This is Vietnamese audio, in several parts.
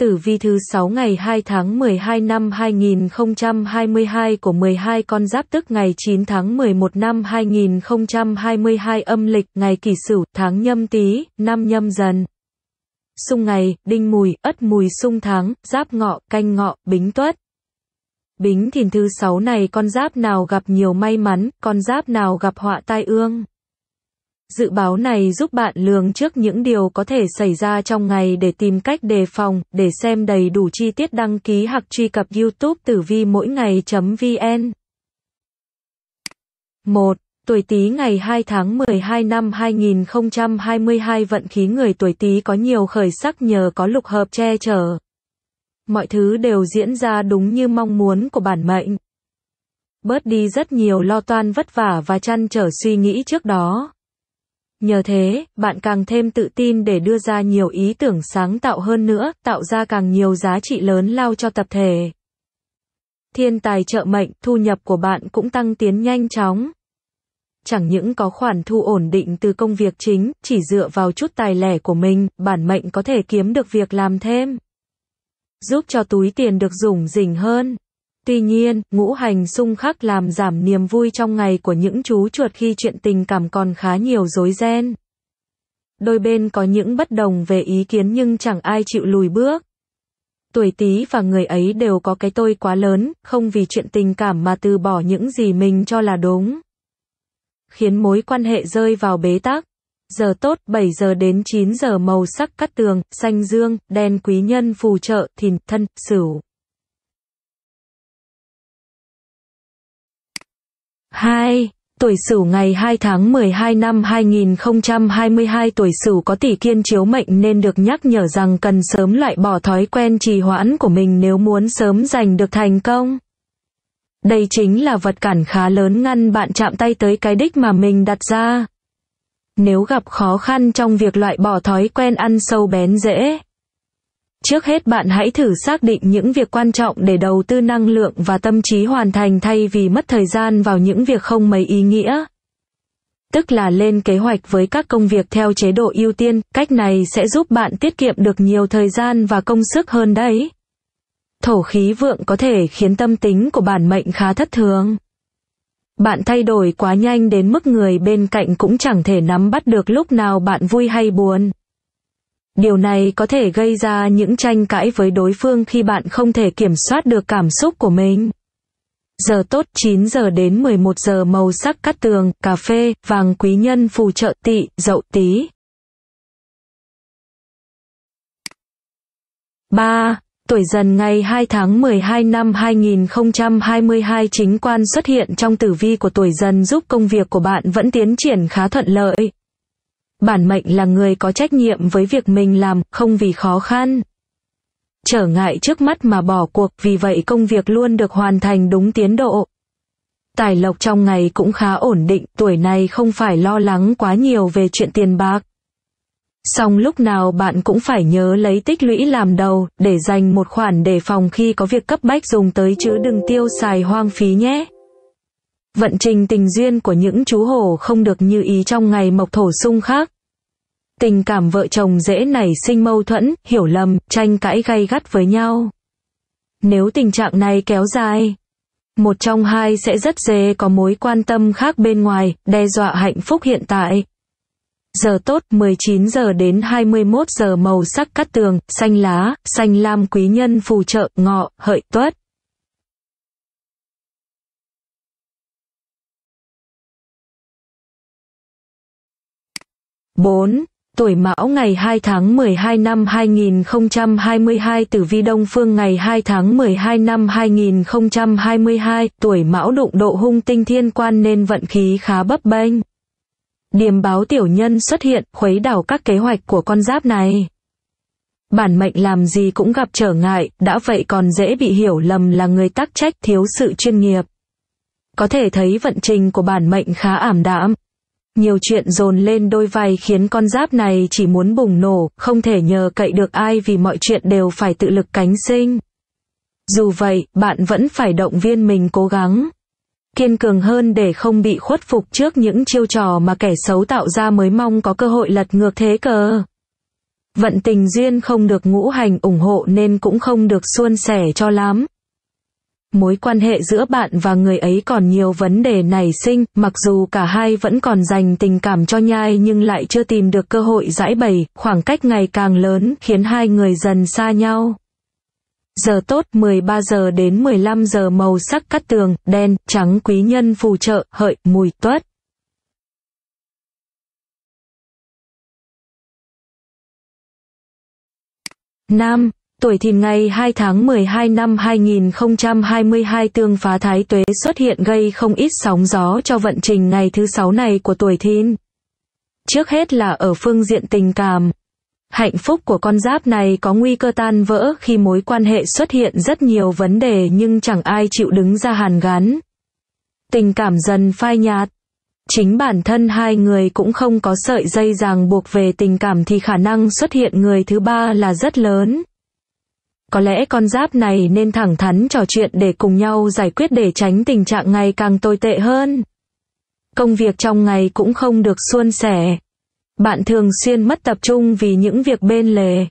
Tử vi thứ 6 ngày 2 tháng 12 năm 2022 của 12 con giáp tức ngày 9 tháng 11 năm 2022 âm lịch, ngày kỷ sửu, tháng nhâm tý, năm nhâm dần. Xung ngày, đinh mùi, ất mùi xung tháng, giáp ngọ, canh ngọ, bính tuất. Bính thìn thứ 6 này con giáp nào gặp nhiều may mắn, con giáp nào gặp họa tai ương. Dự báo này giúp bạn lường trước những điều có thể xảy ra trong ngày để tìm cách đề phòng, để xem đầy đủ chi tiết đăng ký hoặc truy cập YouTube tử vi mỗi ngày.vn. 1. Tuổi Tý ngày 2 tháng 12 năm 2022 vận khí người tuổi Tý có nhiều khởi sắc nhờ có lục hợp che chở. Mọi thứ đều diễn ra đúng như mong muốn của bản mệnh. Bớt đi rất nhiều lo toan vất vả và chăn trở suy nghĩ trước đó. Nhờ thế, bạn càng thêm tự tin để đưa ra nhiều ý tưởng sáng tạo hơn nữa, tạo ra càng nhiều giá trị lớn lao cho tập thể. Thiên tài trợ mệnh, thu nhập của bạn cũng tăng tiến nhanh chóng. Chẳng những có khoản thu ổn định từ công việc chính, chỉ dựa vào chút tài lẻ của mình, bản mệnh có thể kiếm được việc làm thêm. Giúp cho túi tiền được dùng rỉnh hơn. Tuy nhiên, ngũ hành xung khắc làm giảm niềm vui trong ngày của những chú chuột khi chuyện tình cảm còn khá nhiều rối ren. Đôi bên có những bất đồng về ý kiến nhưng chẳng ai chịu lùi bước. Tuổi Tý và người ấy đều có cái tôi quá lớn, không vì chuyện tình cảm mà từ bỏ những gì mình cho là đúng. Khiến mối quan hệ rơi vào bế tắc. Giờ tốt 7 giờ đến 9 giờ màu sắc cắt tường, xanh dương, đen quý nhân phù trợ, thìn, thân, sửu. 2. Tuổi Sửu ngày 2 tháng 12 năm 2022 tuổi Sửu có tỷ kiên chiếu mệnh nên được nhắc nhở rằng cần sớm loại bỏ thói quen trì hoãn của mình nếu muốn sớm giành được thành công. Đây chính là vật cản khá lớn ngăn bạn chạm tay tới cái đích mà mình đặt ra. Nếu gặp khó khăn trong việc loại bỏ thói quen ăn sâu bén dễ, Trước hết bạn hãy thử xác định những việc quan trọng để đầu tư năng lượng và tâm trí hoàn thành thay vì mất thời gian vào những việc không mấy ý nghĩa. Tức là lên kế hoạch với các công việc theo chế độ ưu tiên, cách này sẽ giúp bạn tiết kiệm được nhiều thời gian và công sức hơn đấy. Thổ khí vượng có thể khiến tâm tính của bản mệnh khá thất thường. Bạn thay đổi quá nhanh đến mức người bên cạnh cũng chẳng thể nắm bắt được lúc nào bạn vui hay buồn. Điều này có thể gây ra những tranh cãi với đối phương khi bạn không thể kiểm soát được cảm xúc của mình. Giờ tốt 9 giờ đến 11 giờ màu sắc cát tường, cà phê, vàng quý nhân phù trợ tỵ, dậu tí. 3. Tuổi dần ngày 2 tháng 12 năm 2022 chính quan xuất hiện trong tử vi của tuổi dần giúp công việc của bạn vẫn tiến triển khá thuận lợi bản mệnh là người có trách nhiệm với việc mình làm, không vì khó khăn. Trở ngại trước mắt mà bỏ cuộc, vì vậy công việc luôn được hoàn thành đúng tiến độ. Tài lộc trong ngày cũng khá ổn định, tuổi này không phải lo lắng quá nhiều về chuyện tiền bạc. Song lúc nào bạn cũng phải nhớ lấy tích lũy làm đầu, để dành một khoản để phòng khi có việc cấp bách dùng tới chứ đừng tiêu xài hoang phí nhé. Vận trình tình duyên của những chú hổ không được như ý trong ngày mộc thổ sung khác. Tình cảm vợ chồng dễ nảy sinh mâu thuẫn, hiểu lầm, tranh cãi gay gắt với nhau. Nếu tình trạng này kéo dài, một trong hai sẽ rất dễ có mối quan tâm khác bên ngoài, đe dọa hạnh phúc hiện tại. Giờ tốt 19 giờ đến 21 giờ màu sắc cắt tường, xanh lá, xanh lam quý nhân phù trợ, ngọ, hợi, tuất. 4. Tuổi Mão ngày 2 tháng 12 năm 2022 Tử Vi Đông Phương ngày 2 tháng 12 năm 2022, tuổi Mão đụng độ hung tinh thiên quan nên vận khí khá bấp bênh. Điểm báo tiểu nhân xuất hiện, khuấy đảo các kế hoạch của con giáp này. Bản mệnh làm gì cũng gặp trở ngại, đã vậy còn dễ bị hiểu lầm là người tắc trách thiếu sự chuyên nghiệp. Có thể thấy vận trình của bản mệnh khá ảm đạm, nhiều chuyện dồn lên đôi vai khiến con giáp này chỉ muốn bùng nổ, không thể nhờ cậy được ai vì mọi chuyện đều phải tự lực cánh sinh. Dù vậy, bạn vẫn phải động viên mình cố gắng. Kiên cường hơn để không bị khuất phục trước những chiêu trò mà kẻ xấu tạo ra mới mong có cơ hội lật ngược thế cờ. Vận tình duyên không được ngũ hành ủng hộ nên cũng không được suôn sẻ cho lắm mối quan hệ giữa bạn và người ấy còn nhiều vấn đề nảy sinh, mặc dù cả hai vẫn còn dành tình cảm cho nhai nhưng lại chưa tìm được cơ hội giải bày, khoảng cách ngày càng lớn, khiến hai người dần xa nhau. Giờ tốt 13 giờ đến 15 giờ màu sắc cắt tường, đen, trắng quý nhân phù trợ, hợi, mùi, tuất. Nam, tuổi thìn ngày 2 tháng 12 năm 2022 tương phá thái tuế xuất hiện gây không ít sóng gió cho vận trình ngày thứ sáu này của tuổi thìn. Trước hết là ở phương diện tình cảm. Hạnh phúc của con giáp này có nguy cơ tan vỡ khi mối quan hệ xuất hiện rất nhiều vấn đề nhưng chẳng ai chịu đứng ra hàn gắn. Tình cảm dần phai nhạt. Chính bản thân hai người cũng không có sợi dây ràng buộc về tình cảm thì khả năng xuất hiện người thứ ba là rất lớn. Có lẽ con giáp này nên thẳng thắn trò chuyện để cùng nhau giải quyết để tránh tình trạng ngày càng tồi tệ hơn. Công việc trong ngày cũng không được suôn sẻ. Bạn thường xuyên mất tập trung vì những việc bên lề.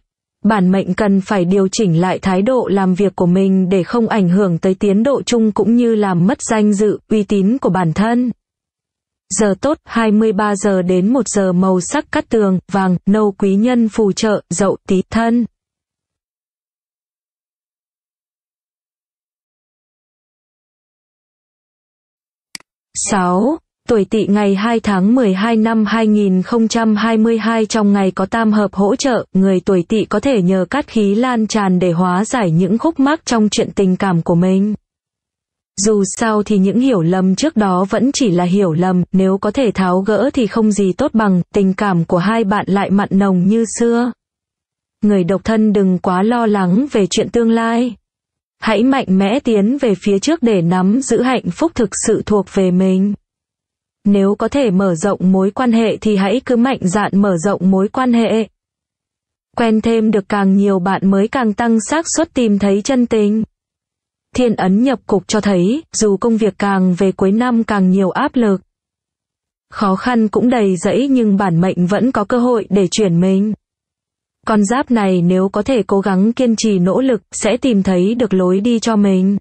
Bản mệnh cần phải điều chỉnh lại thái độ làm việc của mình để không ảnh hưởng tới tiến độ chung cũng như làm mất danh dự, uy tín của bản thân. Giờ tốt 23 giờ đến 1 giờ màu sắc cắt tường, vàng, nâu quý nhân phù trợ, dậu tí thân. 6. Tuổi Tỵ ngày 2 tháng 12 năm 2022 trong ngày có tam hợp hỗ trợ, người tuổi Tỵ có thể nhờ cát khí lan tràn để hóa giải những khúc mắc trong chuyện tình cảm của mình. Dù sao thì những hiểu lầm trước đó vẫn chỉ là hiểu lầm, nếu có thể tháo gỡ thì không gì tốt bằng, tình cảm của hai bạn lại mặn nồng như xưa. Người độc thân đừng quá lo lắng về chuyện tương lai hãy mạnh mẽ tiến về phía trước để nắm giữ hạnh phúc thực sự thuộc về mình nếu có thể mở rộng mối quan hệ thì hãy cứ mạnh dạn mở rộng mối quan hệ quen thêm được càng nhiều bạn mới càng tăng xác suất tìm thấy chân tình thiên ấn nhập cục cho thấy dù công việc càng về cuối năm càng nhiều áp lực khó khăn cũng đầy rẫy nhưng bản mệnh vẫn có cơ hội để chuyển mình con giáp này nếu có thể cố gắng kiên trì nỗ lực sẽ tìm thấy được lối đi cho mình.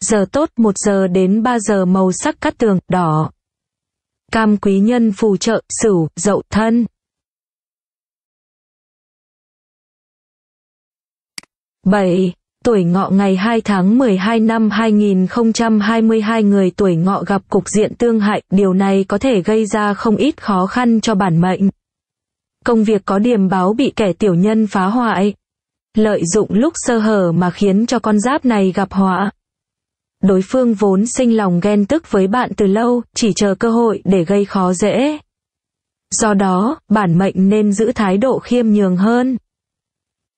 Giờ tốt 1 giờ đến 3 giờ màu sắc cắt tường, đỏ. Cam quý nhân phù trợ, sửu, dậu, thân. bảy Tuổi ngọ ngày 2 tháng 12 năm 2022 người tuổi ngọ gặp cục diện tương hại, điều này có thể gây ra không ít khó khăn cho bản mệnh công việc có điềm báo bị kẻ tiểu nhân phá hoại. Lợi dụng lúc sơ hở mà khiến cho con giáp này gặp họa. Đối phương vốn sinh lòng ghen tức với bạn từ lâu, chỉ chờ cơ hội để gây khó dễ. Do đó, bản mệnh nên giữ thái độ khiêm nhường hơn.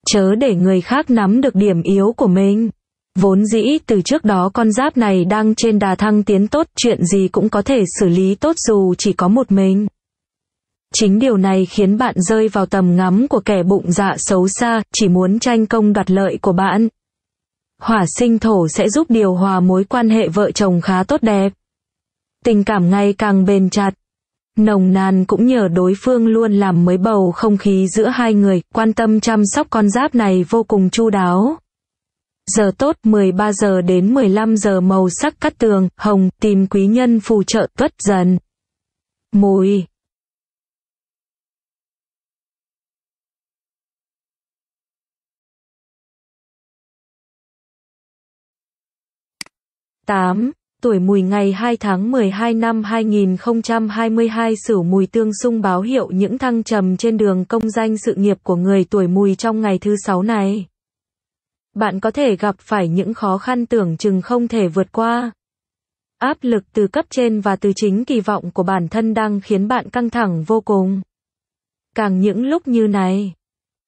Chớ để người khác nắm được điểm yếu của mình. Vốn dĩ từ trước đó con giáp này đang trên đà thăng tiến tốt chuyện gì cũng có thể xử lý tốt dù chỉ có một mình. Chính điều này khiến bạn rơi vào tầm ngắm của kẻ bụng dạ xấu xa, chỉ muốn tranh công đoạt lợi của bạn. Hỏa sinh thổ sẽ giúp điều hòa mối quan hệ vợ chồng khá tốt đẹp. Tình cảm ngày càng bền chặt. Nồng nàn cũng nhờ đối phương luôn làm mới bầu không khí giữa hai người, quan tâm chăm sóc con giáp này vô cùng chu đáo. Giờ tốt 13 giờ đến 15 giờ màu sắc cắt tường, hồng, tìm quý nhân phù trợ tuất dần. Mùi 8. Tuổi mùi ngày 2 tháng 12 năm 2022 Sửu mùi tương xung báo hiệu những thăng trầm trên đường công danh sự nghiệp của người tuổi mùi trong ngày thứ sáu này. Bạn có thể gặp phải những khó khăn tưởng chừng không thể vượt qua. Áp lực từ cấp trên và từ chính kỳ vọng của bản thân đang khiến bạn căng thẳng vô cùng. Càng những lúc như này,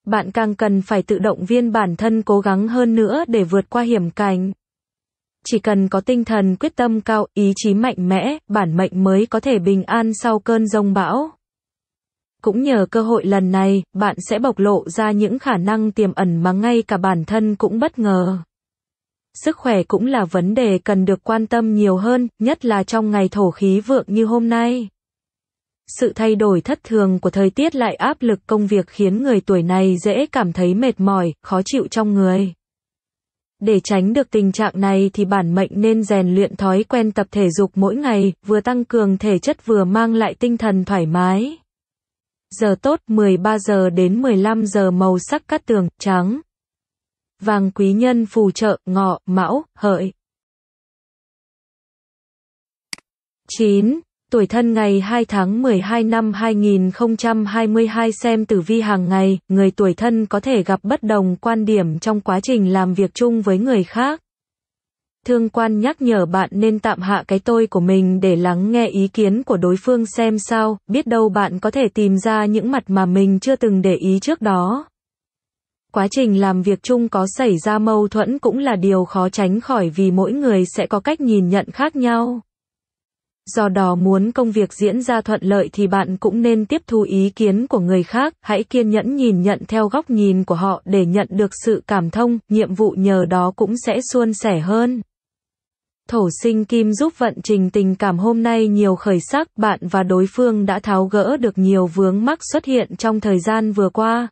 bạn càng cần phải tự động viên bản thân cố gắng hơn nữa để vượt qua hiểm cảnh chỉ cần có tinh thần quyết tâm cao, ý chí mạnh mẽ, bản mệnh mới có thể bình an sau cơn rông bão. Cũng nhờ cơ hội lần này, bạn sẽ bộc lộ ra những khả năng tiềm ẩn mà ngay cả bản thân cũng bất ngờ. Sức khỏe cũng là vấn đề cần được quan tâm nhiều hơn, nhất là trong ngày thổ khí vượng như hôm nay. Sự thay đổi thất thường của thời tiết lại áp lực công việc khiến người tuổi này dễ cảm thấy mệt mỏi, khó chịu trong người. Để tránh được tình trạng này thì bản mệnh nên rèn luyện thói quen tập thể dục mỗi ngày, vừa tăng cường thể chất vừa mang lại tinh thần thoải mái. Giờ tốt 13 giờ đến 15 giờ màu sắc cát tường, trắng. Vàng quý nhân phù trợ, ngọ, mão, hợi. 9 tuổi thân ngày 2 tháng 12 năm 2022 xem tử vi hàng ngày, người tuổi thân có thể gặp bất đồng quan điểm trong quá trình làm việc chung với người khác. Thương quan nhắc nhở bạn nên tạm hạ cái tôi của mình để lắng nghe ý kiến của đối phương xem sao, biết đâu bạn có thể tìm ra những mặt mà mình chưa từng để ý trước đó. Quá trình làm việc chung có xảy ra mâu thuẫn cũng là điều khó tránh khỏi vì mỗi người sẽ có cách nhìn nhận khác nhau. Do đó muốn công việc diễn ra thuận lợi thì bạn cũng nên tiếp thu ý kiến của người khác, hãy kiên nhẫn nhìn nhận theo góc nhìn của họ để nhận được sự cảm thông, nhiệm vụ nhờ đó cũng sẽ suôn sẻ hơn. Thổ sinh kim giúp vận trình tình cảm hôm nay nhiều khởi sắc, bạn và đối phương đã tháo gỡ được nhiều vướng mắc xuất hiện trong thời gian vừa qua.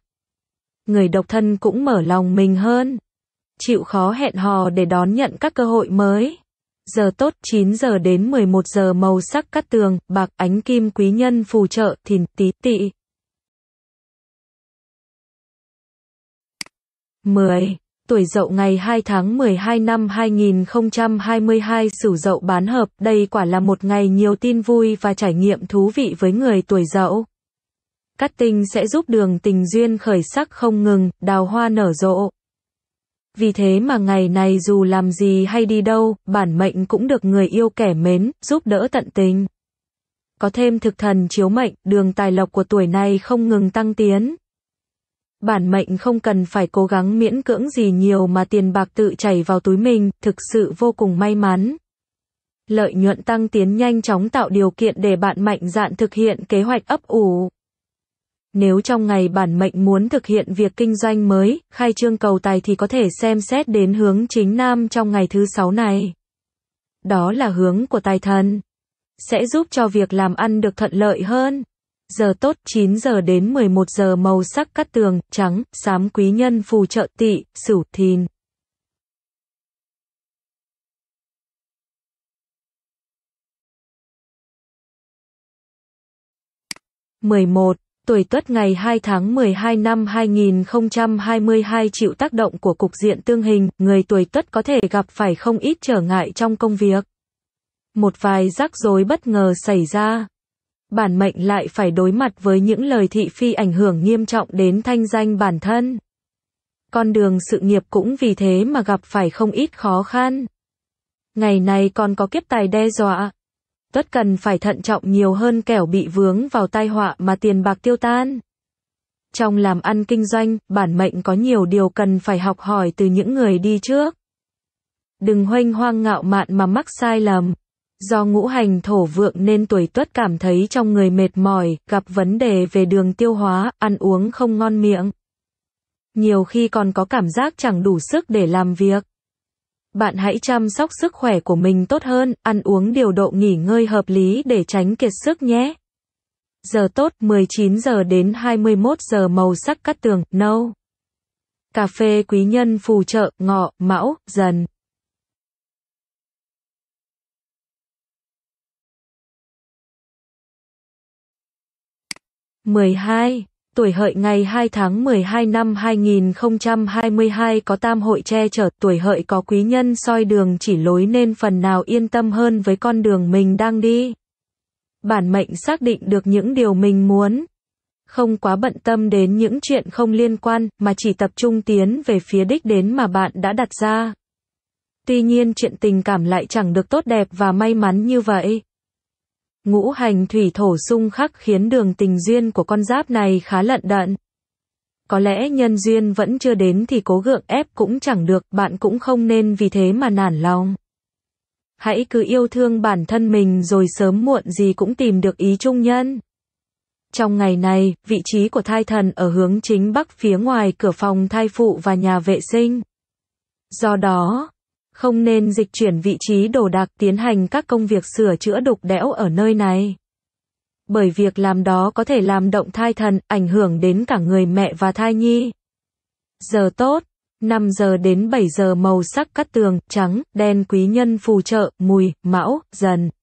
Người độc thân cũng mở lòng mình hơn, chịu khó hẹn hò để đón nhận các cơ hội mới. Giờ tốt 9 giờ đến 11 giờ màu sắc cắt tường, bạc ánh kim quý nhân phù trợ, thìn, tí, tị. 10. Tuổi dậu ngày 2 tháng 12 năm 2022 sửu dậu bán hợp, đây quả là một ngày nhiều tin vui và trải nghiệm thú vị với người tuổi dậu. Cát tinh sẽ giúp đường tình duyên khởi sắc không ngừng, đào hoa nở rộ. Vì thế mà ngày này dù làm gì hay đi đâu, bản mệnh cũng được người yêu kẻ mến, giúp đỡ tận tình. Có thêm thực thần chiếu mệnh, đường tài lộc của tuổi này không ngừng tăng tiến. Bản mệnh không cần phải cố gắng miễn cưỡng gì nhiều mà tiền bạc tự chảy vào túi mình, thực sự vô cùng may mắn. Lợi nhuận tăng tiến nhanh chóng tạo điều kiện để bạn mạnh dạn thực hiện kế hoạch ấp ủ. Nếu trong ngày bản mệnh muốn thực hiện việc kinh doanh mới, khai trương cầu tài thì có thể xem xét đến hướng chính nam trong ngày thứ sáu này. Đó là hướng của tài thần. Sẽ giúp cho việc làm ăn được thuận lợi hơn. Giờ tốt 9 giờ đến 11 giờ màu sắc cắt tường, trắng, xám quý nhân phù trợ tỵ, sửu, thìn. mười một tuổi Tuất ngày 2 tháng 12 năm 2022 chịu tác động của cục diện tương hình, người tuổi Tuất có thể gặp phải không ít trở ngại trong công việc. Một vài rắc rối bất ngờ xảy ra. Bản mệnh lại phải đối mặt với những lời thị phi ảnh hưởng nghiêm trọng đến thanh danh bản thân. Con đường sự nghiệp cũng vì thế mà gặp phải không ít khó khăn. Ngày này còn có kiếp tài đe dọa, rất cần phải thận trọng nhiều hơn kẻo bị vướng vào tai họa mà tiền bạc tiêu tan. Trong làm ăn kinh doanh, bản mệnh có nhiều điều cần phải học hỏi từ những người đi trước. Đừng hoanh hoang ngạo mạn mà mắc sai lầm. Do ngũ hành thổ vượng nên tuổi tuất cảm thấy trong người mệt mỏi, gặp vấn đề về đường tiêu hóa, ăn uống không ngon miệng. Nhiều khi còn có cảm giác chẳng đủ sức để làm việc. Bạn hãy chăm sóc sức khỏe của mình tốt hơn, ăn uống điều độ nghỉ ngơi hợp lý để tránh kiệt sức nhé. Giờ tốt 19 giờ đến 21 giờ màu sắc cắt tường, nâu. Cà phê quý nhân phù trợ, ngọ, mão, dần. mười hai tuổi hợi ngày 2 tháng 12 năm 2022 có tam hội che chở, tuổi hợi có quý nhân soi đường chỉ lối nên phần nào yên tâm hơn với con đường mình đang đi. Bản mệnh xác định được những điều mình muốn. Không quá bận tâm đến những chuyện không liên quan, mà chỉ tập trung tiến về phía đích đến mà bạn đã đặt ra. Tuy nhiên chuyện tình cảm lại chẳng được tốt đẹp và may mắn như vậy. Ngũ hành thủy thổ xung khắc khiến đường tình duyên của con giáp này khá lận đận. Có lẽ nhân duyên vẫn chưa đến thì cố gượng ép cũng chẳng được, bạn cũng không nên vì thế mà nản lòng. Hãy cứ yêu thương bản thân mình rồi sớm muộn gì cũng tìm được ý trung nhân. Trong ngày này, vị trí của thai thần ở hướng chính bắc phía ngoài cửa phòng thai phụ và nhà vệ sinh. Do đó, không nên dịch chuyển vị trí đồ đạc tiến hành các công việc sửa chữa đục đẽo ở nơi này. Bởi việc làm đó có thể làm động thai thần, ảnh hưởng đến cả người mẹ và thai nhi. Giờ tốt, 5 giờ đến 7 giờ màu sắc cắt tường, trắng, đen quý nhân phù trợ, mùi, mão, dần.